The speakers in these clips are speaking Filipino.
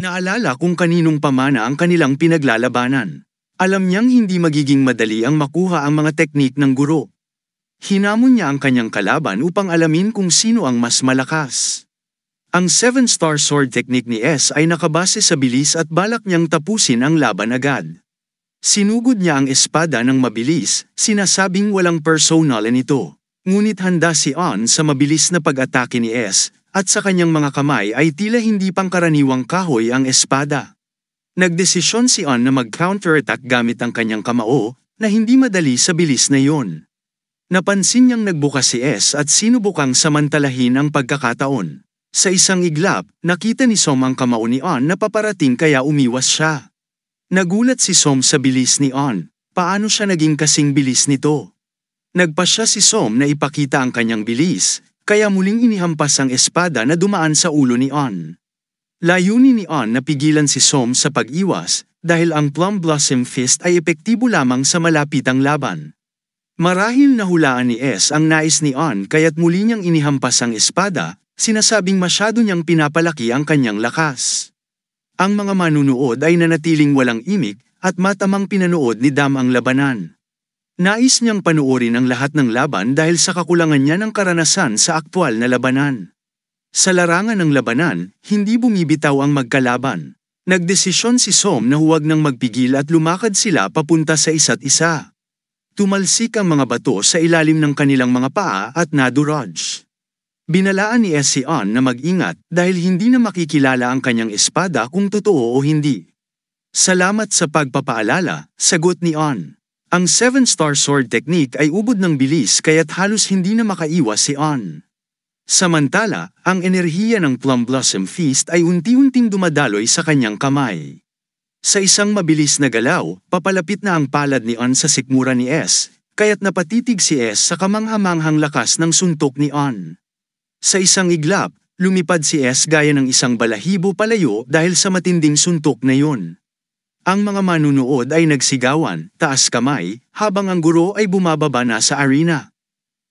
Naalala kung kaninong pamana ang kanilang pinaglalabanan. Alam niyang hindi magiging madali ang makuha ang mga teknik ng guro. Hinamon niya ang kanyang kalaban upang alamin kung sino ang mas malakas. Ang 7-star sword technique ni S ay nakabase sa bilis at balak niyang tapusin ang laban agad. Sinugod niya ang espada ng mabilis, sinasabing walang personal nito. Ngunit handa si On sa mabilis na pag-atake ni S, at sa kanyang mga kamay ay tila hindi pangkaraniwang kahoy ang espada. Nagdesisyon si On na mag-counterattack gamit ang kanyang kamao na hindi madali sa bilis na yon. Napansin niyang nagbukas si S at sinubukang samantalahin ang pagkakataon. Sa isang iglap, nakita ni Som ang kamao ni On na paparating kaya umiwas siya. Nagulat si Som sa bilis ni On. Paano siya naging kasing bilis nito? Nagpa siya si Som na ipakita ang kanyang bilis, kaya muling inihampas ang espada na dumaan sa ulo ni On. Layunin ni On na pigilan si Som sa pag-iwas dahil ang Plum Blossom Fist ay epektibo lamang sa malapitang laban. Marahil nahulaan ni S ang nais ni On kaya't muli niyang inihampas ang espada, sinasabing masyado niyang pinapalaki ang kanyang lakas. Ang mga manunood ay nanatiling walang imik at matamang pinanood ni Dam ang labanan. Nais niyang panuorin ang lahat ng laban dahil sa kakulangan niya ng karanasan sa aktwal na labanan. Sa larangan ng labanan, hindi bumibitaw ang magkalaban. Nagdesisyon si Som na huwag nang magpigil at lumakad sila papunta sa isa't isa. Tumalsik ang mga bato sa ilalim ng kanilang mga paa at naduraj. Binalaan ni Esion na mag-ingat dahil hindi na makikilala ang kanyang espada kung totoo o hindi. Salamat sa pagpapaalala, sagot ni On. Ang Seven star sword technique ay ubod ng bilis kaya't halos hindi na makaiwas si On. Samantala, ang enerhiya ng Plum Blossom Fist ay unti-unting dumadaloy sa kanyang kamay. Sa isang mabilis na galaw, papalapit na ang palad ni On sa sikmura ni S, kaya't napatitig si S sa kamanghamanghang lakas ng suntok ni On. Sa isang iglap, lumipad si S gaya ng isang balahibo palayo dahil sa matinding suntok na yun. Ang mga manunood ay nagsigawan, taas kamay, habang ang guro ay bumababa na sa arena.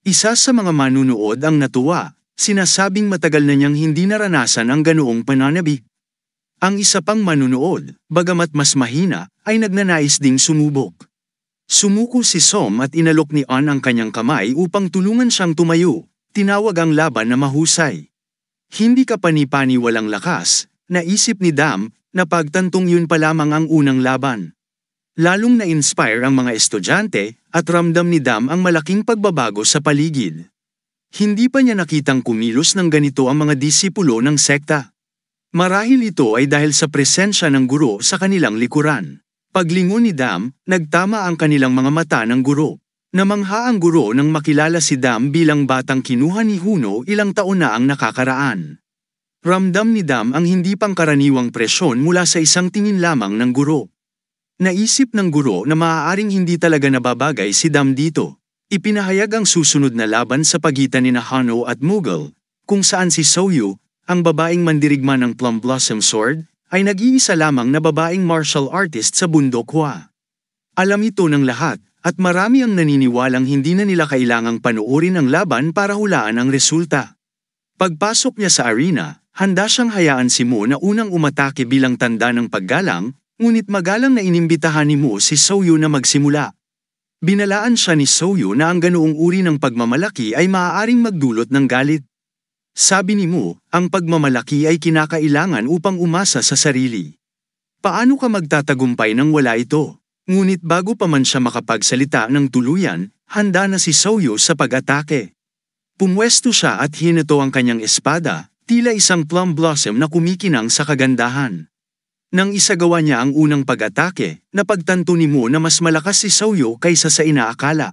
Isa sa mga manunood ang natuwa, sinasabing matagal na niyang hindi naranasan ang ganoong pananabi. Ang isa pang manunood, bagamat mas mahina, ay nagnanais ding sumubok. Sumuko si Som at inalok ni An ang kanyang kamay upang tulungan siyang tumayo, tinawag ang laban na mahusay. Hindi ka panipani walang lakas, naisip ni Dam, napagtantong yun pa lamang ang unang laban. Lalong na-inspire ang mga estudyante at ramdam ni Dam ang malaking pagbabago sa paligid. Hindi pa niya nakitang kumilos ng ganito ang mga disipulo ng sekta. Marahil ito ay dahil sa presensya ng guro sa kanilang likuran. Paglingon ni Dam, nagtama ang kanilang mga mata ng guro. Namangha ang guro nang makilala si Dam bilang batang kinuha ni Huno ilang taon na ang nakakaraan. Ramdam ni Dam ang hindi pangkaraniwang presyon mula sa isang tingin lamang ng guro. Naisip ng guro na maaaring hindi talaga nababagay si Dam dito. Ipinahayag ang susunod na laban sa pagitan ni Nahano at Mughal, kung saan si Soyu, ang babaeng mandirigma ng Plum Blossom Sword, ay nag-iisa lamang na babaeng martial artist sa bundok Hua. Alam ito ng lahat, at marami ang naniniwalang hindi na nila kailangang panuorin ang laban para hulaan ang resulta. Pagpasok niya sa arena, handa siyang hayaan si Mo na unang umatake bilang tanda ng paggalang, ngunit magalang na inimbitahan ni Mo si Soyu na magsimula. Binalaan siya ni Soyu na ang ganoong uri ng pagmamalaki ay maaaring magdulot ng galit. Sabi ni Mo, ang pagmamalaki ay kinakailangan upang umasa sa sarili. Paano ka magtatagumpay nang wala ito? Ngunit bago pa man siya makapagsalita ng tuluyan, handa na si Soyo sa pag-atake. Pumwesto siya at hinato ang kanyang espada, Tila isang plum blossom na kumikinang sa kagandahan. Nang isagawa niya ang unang pag-atake, napagtanto ni Mo na mas malakas si Sauyo kaysa sa inaakala.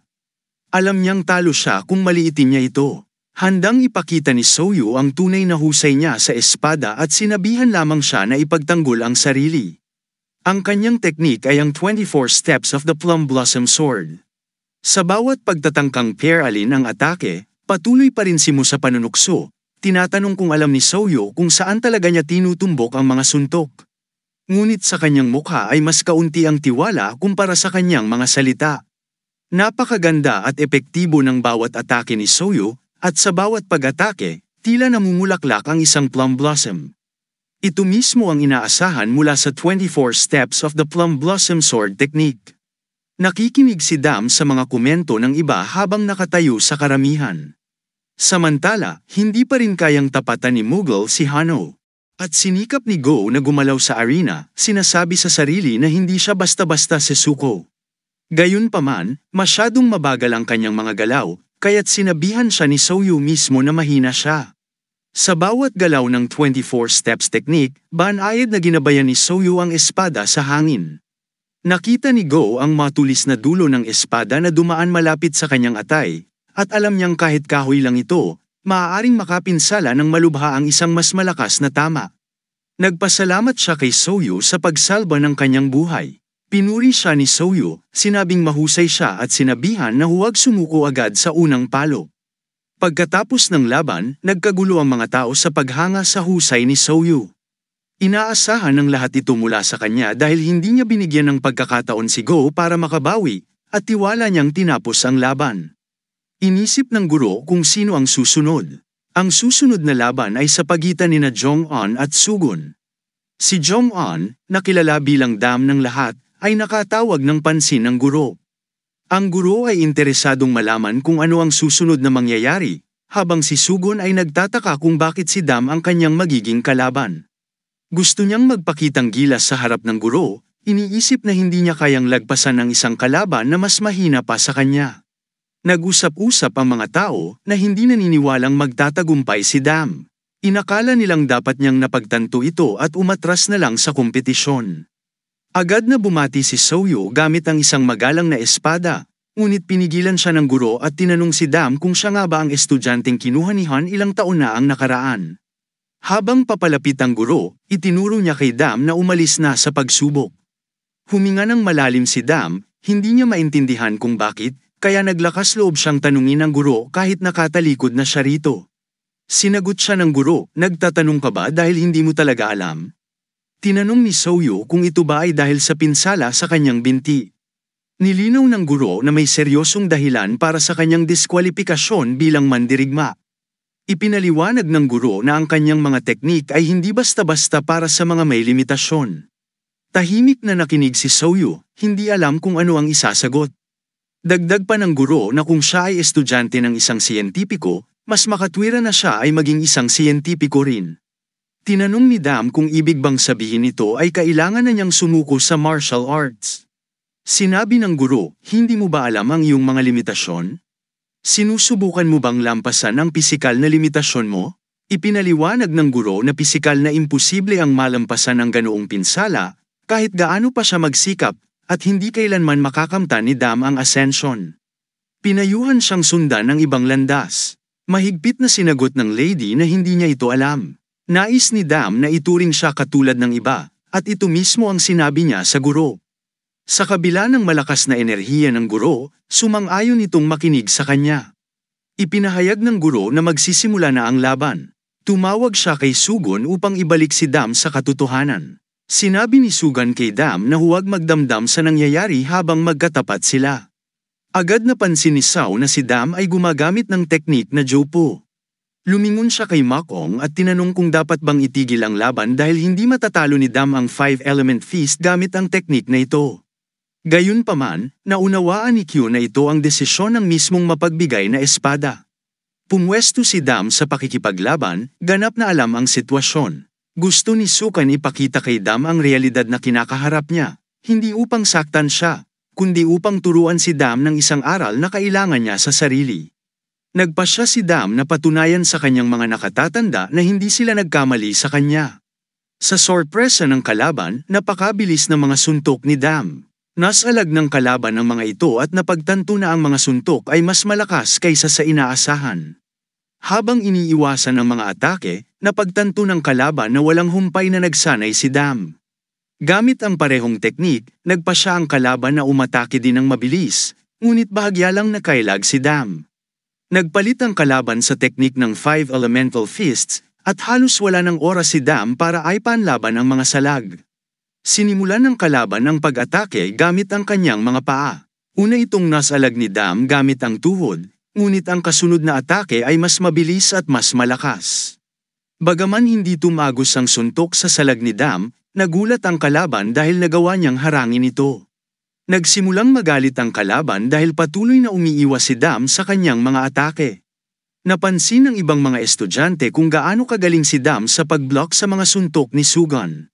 Alam niyang talo siya kung maliitin niya ito. Handang ipakita ni Soyo ang tunay na husay niya sa espada at sinabihan lamang siya na ipagtanggol ang sarili. Ang kanyang teknik ay ang 24 steps of the Plum Blossom Sword. Sa bawat pagtatangkang pair alin ang atake, patuloy pa rin si Mo sa panunukso, Tinatanong kung alam ni Soyo kung saan talaga niya tinutumbok ang mga suntok. Ngunit sa kanyang mukha ay mas kaunti ang tiwala kumpara sa kanyang mga salita. Napakaganda at epektibo ng bawat atake ni Soyo at sa bawat pag-atake, tila namumulaklak ang isang plum blossom. Ito mismo ang inaasahan mula sa 24 steps of the plum blossom sword technique. Nakikinig si Dam sa mga komento ng iba habang nakatayo sa karamihan. Samantala, hindi pa rin kayang tapatan ni Mughal si Hano. At sinikap ni Go na gumalaw sa arena, sinasabi sa sarili na hindi siya basta-basta si Suko. Gayunpaman, masyadong mabagal ang kanyang mga galaw, kaya't sinabihan siya ni Soyu mismo na mahina siya. Sa bawat galaw ng 24 steps technique, banayad na ginabayan ni Soyu ang espada sa hangin. Nakita ni Go ang matulis na dulo ng espada na dumaan malapit sa kanyang atay, at alam niyang kahit kahoy lang ito, maaaring makapinsala ng malubha ang isang mas malakas na tama. Nagpasalamat siya kay Soyo sa pagsalba ng kanyang buhay. Pinuri siya ni Soyo, sinabing mahusay siya at sinabihan na huwag sumuko agad sa unang palo. Pagkatapos ng laban, nagkagulo ang mga tao sa paghanga sa husay ni Soyo. Inaasahan ng lahat ito mula sa kanya dahil hindi niya binigyan ng pagkakataon si Go para makabawi, at tiwala niyang tinapos ang laban. Inisip ng guro kung sino ang susunod. Ang susunod na laban ay sa pagitan ni na Jong-un at Sugun. Si Jong-un, na kilala bilang dam ng lahat, ay nakatawag ng pansin ng guro. Ang guro ay interesadong malaman kung ano ang susunod na mangyayari, habang si Sugun ay nagtataka kung bakit si Dam ang kanyang magiging kalaban. Gusto niyang magpakitang gilas sa harap ng guro, iniisip na hindi niya kayang lagpasan ng isang kalaban na mas mahina pa sa kanya. Nag-usap-usap ang mga tao na hindi naniniwalang magtatagumpay si Dam. Inakala nilang dapat niyang napagtanto ito at umatras na lang sa kompetisyon. Agad na bumati si Soyo gamit ang isang magalang na espada, ngunit pinigilan siya ng guro at tinanong si Dam kung siya nga ba ang estudyanteng kinuha ni Han ilang taon na ang nakaraan. Habang papalapit ang guro, itinuro niya kay Dam na umalis na sa pagsubok. Huminga ng malalim si Dam, hindi niya maintindihan kung bakit, kaya naglakas loob siyang tanungin ang guro kahit nakatalikod na siya rito. Sinagot siya ng guro, nagtatanong ka ba dahil hindi mo talaga alam? Tinanong ni Soyo kung ito ba ay dahil sa pinsala sa kanyang binti. Nilinaw ng guro na may seryosong dahilan para sa kanyang diskwalipikasyon bilang mandirigma. Ipinaliwanag ng guro na ang kanyang mga teknik ay hindi basta-basta para sa mga may limitasyon. Tahimik na nakinig si Soyo, hindi alam kung ano ang isasagot. Dagdag pa ng guro na kung siya ay estudyante ng isang siyentipiko, mas makatwira na siya ay maging isang siyentipiko rin. Tinanong ni Dam kung ibig bang sabihin ito ay kailangan na niyang sumuko sa martial arts. Sinabi ng guro, hindi mo ba alam ang iyong mga limitasyon? Sinusubukan mo bang lampasan ang pisikal na limitasyon mo? Ipinaliwanag ng guro na pisikal na imposible ang malampasan ng ganoong pinsala, kahit gaano pa siya magsikap at hindi kailanman makakamta ni Dam ang ascension. Pinayuhan siyang sundan ng ibang landas. Mahigpit na sinagot ng lady na hindi niya ito alam. Nais ni Dam na ituring siya katulad ng iba, at ito mismo ang sinabi niya sa guro. Sa kabila ng malakas na enerhiya ng guro, sumang-ayon itong makinig sa kanya. Ipinahayag ng guro na magsisimula na ang laban. Tumawag siya kay Sugon upang ibalik si Dam sa katotohanan. Sinabi ni Sugan kay Dam na huwag magdamdam sa nangyayari habang magkatapat sila. Agad napansin ni Sao na si Dam ay gumagamit ng teknik na Jopo. Lumingon siya kay Makong at tinanong kung dapat bang itigil ang laban dahil hindi matatalo ni Dam ang Five Element Feast gamit ang teknik na ito. Gayunpaman, naunawaan ni Q na ito ang desisyon ng mismong mapagbigay na espada. Pumwesto si Dam sa pakikipaglaban, ganap na alam ang sitwasyon. Gusto ni Sukan ipakita kay Dam ang realidad na kinakaharap niya, hindi upang saktan siya, kundi upang turuan si Dam ng isang aral na kailangan niya sa sarili. Nagpa siya si Dam na patunayan sa kanyang mga nakatatanda na hindi sila nagkamali sa kanya. Sa sorpresa ng kalaban, napakabilis ng mga suntok ni Dam. Nasalag ng kalaban ang mga ito at napagtanto na ang mga suntok ay mas malakas kaysa sa inaasahan. Habang iniiwasan ang mga atake, napagtanto ng kalaban na walang humpay na nagsanay si Dam. Gamit ang parehong teknik, nagpa siya ang kalaban na umatake din ng mabilis, ngunit bahagya lang nakailag si Dam. Nagpalit ang kalaban sa teknik ng Five Elemental Fists at halos wala ng oras si Dam para ay panlaban ang mga salag. Sinimulan ng kalaban ang pag-atake gamit ang kanyang mga paa. Una itong nasalag ni Dam gamit ang tuhod, ngunit ang kasunod na atake ay mas mabilis at mas malakas. Bagaman hindi tumagos ang suntok sa salag ni Dam, nagulat ang kalaban dahil nagawa niyang harangin ito. Nagsimulang magalit ang kalaban dahil patuloy na umiiwas si Dam sa kanyang mga atake. Napansin ng ibang mga estudyante kung gaano kagaling si Dam sa pag-block sa mga suntok ni Sugan.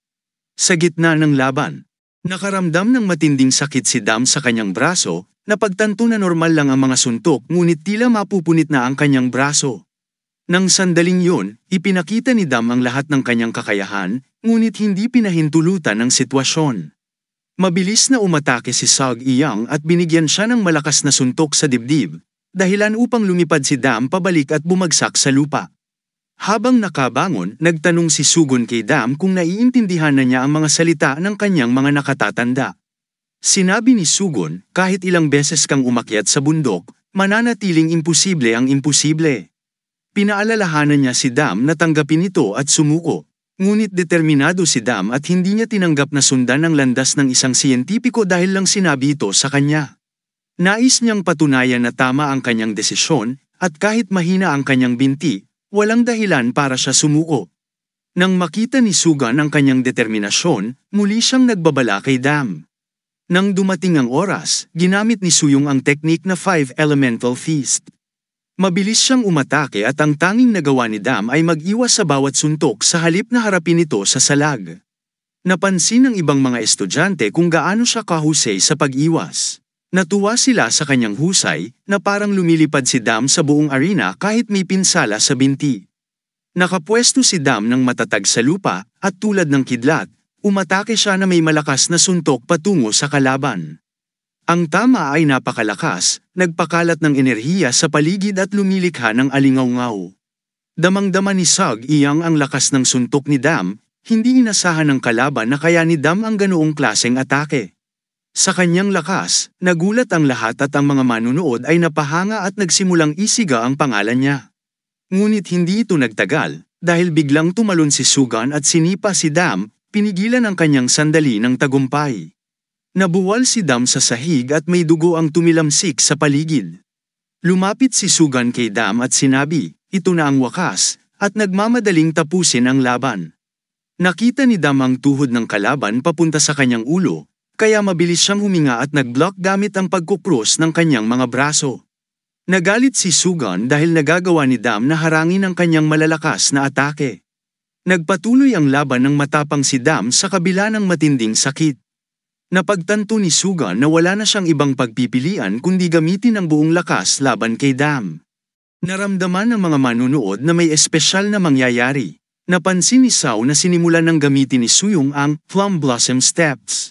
Sa gitna ng laban, nakaramdam ng matinding sakit si Dam sa kanyang braso Napagtanto na normal lang ang mga suntok ngunit tila mapupunit na ang kanyang braso. Nang sandaling yun, ipinakita ni Dam ang lahat ng kanyang kakayahan, ngunit hindi pinahintulutan ang sitwasyon. Mabilis na umatake si Sog Iyang at binigyan siya ng malakas na suntok sa dibdib, dahilan upang lumipad si Dam pabalik at bumagsak sa lupa. Habang nakabangon, nagtanong si Sugun kay Dam kung naiintindihan na niya ang mga salita ng kanyang mga nakatatanda. Sinabi ni Sugon, kahit ilang beses kang umakyat sa bundok, mananatiling imposible ang imposible. Pinaalalahanan niya si Dam na tanggapin ito at sumuko. Ngunit determinado si Dam at hindi niya tinanggap na sundan ang landas ng isang siyentipiko dahil lang sinabi ito sa kanya. Nais niyang patunayan na tama ang kanyang desisyon at kahit mahina ang kanyang binti, walang dahilan para siya sumuko. Nang makita ni Sugan ang kanyang determinasyon, muli siyang nagbabala kay Dam. Nang dumating ang oras, ginamit ni Suyong ang teknik na Five Elemental Feast. Mabilis siyang umatake at ang tanging nagawa ni Dam ay mag-iwas sa bawat suntok sa halip na harapin ito sa salag. Napansin ng ibang mga estudyante kung gaano siya kahusay sa pag-iwas. Natuwa sila sa kanyang husay na parang lumilipad si Dam sa buong arena kahit may pinsala sa binti. Nakapwesto si Dam ng matatag sa lupa at tulad ng kidlat, Umatake siya na may malakas na suntok patungo sa kalaban. Ang tama ay napakalakas, nagpakalat ng enerhiya sa paligid at lumilikha ng alingaw-ngaw. Damang-dama ni Sag iyang ang lakas ng suntok ni Dam, hindi inasahan ng kalaban na kaya ni Dam ang ganoong klaseng atake. Sa kanyang lakas, nagulat ang lahat at ang mga manunood ay napahanga at nagsimulang isiga ang pangalan niya. Ngunit hindi ito nagtagal, dahil biglang tumalon si Sugan at sinipa si Dam, Pinigilan ang kanyang sandali ng tagumpay. Nabuwal si Dam sa sahig at may dugo ang tumilamsik sa paligid. Lumapit si Sugan kay Dam at sinabi, ito na ang wakas, at nagmamadaling tapusin ang laban. Nakita ni Dam ang tuhod ng kalaban papunta sa kanyang ulo, kaya mabilis siyang huminga at nag-block gamit ang pagkukros ng kanyang mga braso. Nagalit si Sugan dahil nagagawa ni Dam na harangin ang kanyang malalakas na atake. Nagpatuloy ang laban ng matapang si Dam sa kabila ng matinding sakit. Napagtanto ni Suga na wala na siyang ibang pagpipilian kundi gamitin ang buong lakas laban kay Dam. Naramdaman ng mga manunood na may espesyal na mangyayari. Napansin ni Sao na sinimulan ng gamitin ni Suyong ang Plum Blossom Steps.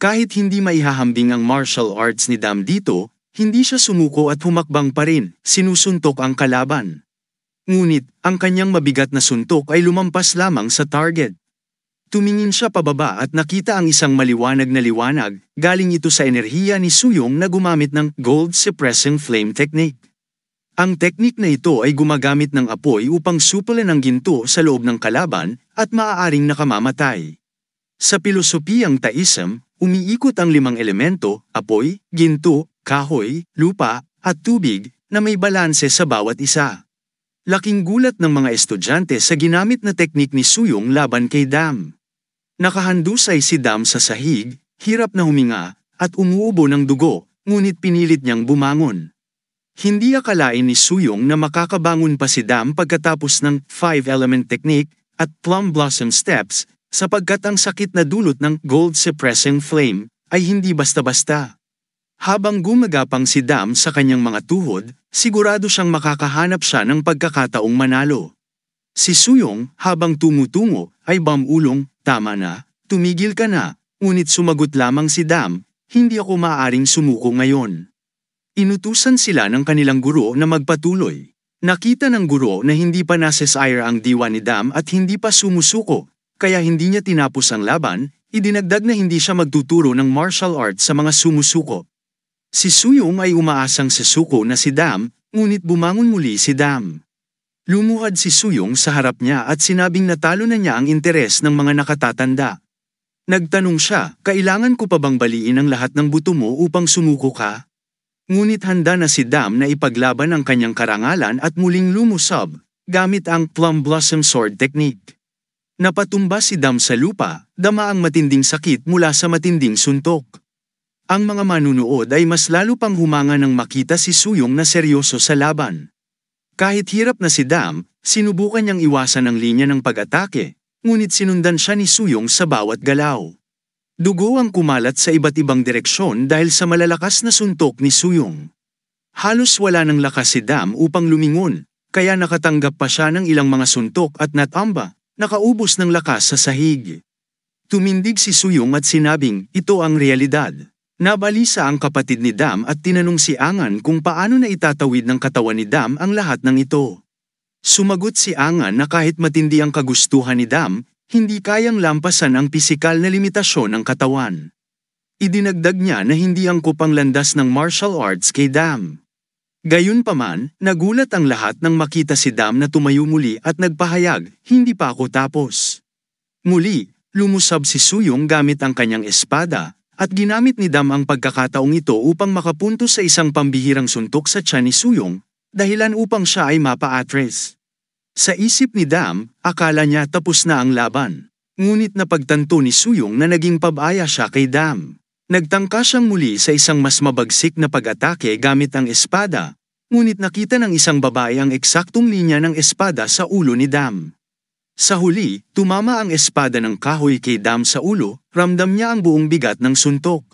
Kahit hindi maihahambing ang martial arts ni Dam dito, hindi siya sumuko at humakbang pa rin, sinusuntok ang kalaban. Ngunit, ang kanyang mabigat na suntok ay lumampas lamang sa target. Tumingin siya pababa at nakita ang isang maliwanag na liwanag, galing ito sa enerhiya ni Suyong na gumamit ng Gold Suppressing Flame Technique. Ang teknik na ito ay gumagamit ng apoy upang supalan ang ginto sa loob ng kalaban at maaaring nakamamatay. Sa pilosopiyang Taism, umiikot ang limang elemento, apoy, ginto, kahoy, lupa, at tubig, na may balanse sa bawat isa. Laking gulat ng mga estudyante sa ginamit na teknik ni Suyong laban kay Dam. Nakahandusay si Dam sa sahig, hirap na huminga, at umuubo ng dugo, ngunit pinilit niyang bumangon. Hindi akalain ni Suyong na makakabangon pa si Dam pagkatapos ng five-element technique at plum blossom steps sapagkat ang sakit na dulot ng gold suppressing flame ay hindi basta-basta. Habang gumagapang si Dam sa kanyang mga tuhod, sigurado siyang makakahanap siya ng pagkakataong manalo. Si Suyong, habang tumutungo, ay bamulong, tama na, tumigil ka na, ngunit sumagot lamang si Dam, hindi ako maaaring sumuko ngayon. Inutusan sila ng kanilang guro na magpatuloy. Nakita ng guro na hindi pa nasesire ang diwa ni Dam at hindi pa sumusuko, kaya hindi niya tinapos ang laban, idinagdag na hindi siya magtuturo ng martial arts sa mga sumusuko. Si Suyong ay umaasang susuko na si Dam, ngunit bumangon muli si Dam. Lumuhad si Suyong sa harap niya at sinabing natalo na niya ang interes ng mga nakatatanda. Nagtanong siya, kailangan ko pa bang baliin ang lahat ng buto mo upang sumuko ka? Ngunit handa na si Dam na ipaglaban ang kanyang karangalan at muling lumusob, gamit ang Plum Blossom Sword Technique. Napatumba si Dam sa lupa, dama ang matinding sakit mula sa matinding suntok. Ang mga manunood ay mas lalo pang humanga nang makita si Suyong na seryoso sa laban. Kahit hirap na si Dam, sinubukan niyang iwasan ang linya ng pag-atake, ngunit sinundan siya ni Suyong sa bawat galaw. Dugo ang kumalat sa iba't ibang direksyon dahil sa malalakas na suntok ni Suyong. Halos wala ng lakas si Dam upang lumingon, kaya nakatanggap pa siya ng ilang mga suntok at natamba, nakaubos ng lakas sa sahig. Tumindig si Suyong at sinabing, ito ang realidad. Nabalisa ang kapatid ni Dam at tinanong si Angan kung paano na itatawid ng katawan ni Dam ang lahat ng ito. Sumagot si Angan na kahit matindi ang kagustuhan ni Dam, hindi kayang lampasan ang pisikal na limitasyon ng katawan. Idinagdag niya na hindi angkop ang landas ng martial arts kay Dam. Gayunpaman, nagulat ang lahat nang makita si Dam na tumayo muli at nagpahayag, hindi pa ako tapos. Muli, lumusab si Suyong gamit ang kanyang espada, at ginamit ni Dam ang pagkakataong ito upang makapunto sa isang pambihirang suntok sa tiyan ni Suyong, dahilan upang siya ay mapa-atres. Sa isip ni Dam, akala niya tapos na ang laban. Ngunit napagtanto ni Suyong na naging pabaya siya kay Dam. Nagtangka siyang muli sa isang mas mabagsik na pag-atake gamit ang espada, ngunit nakita ng isang babae ang eksaktong linya ng espada sa ulo ni Dam. Sa huli, tumama ang espada ng kahoy kay Dam sa ulo, ramdam niya ang buong bigat ng suntok.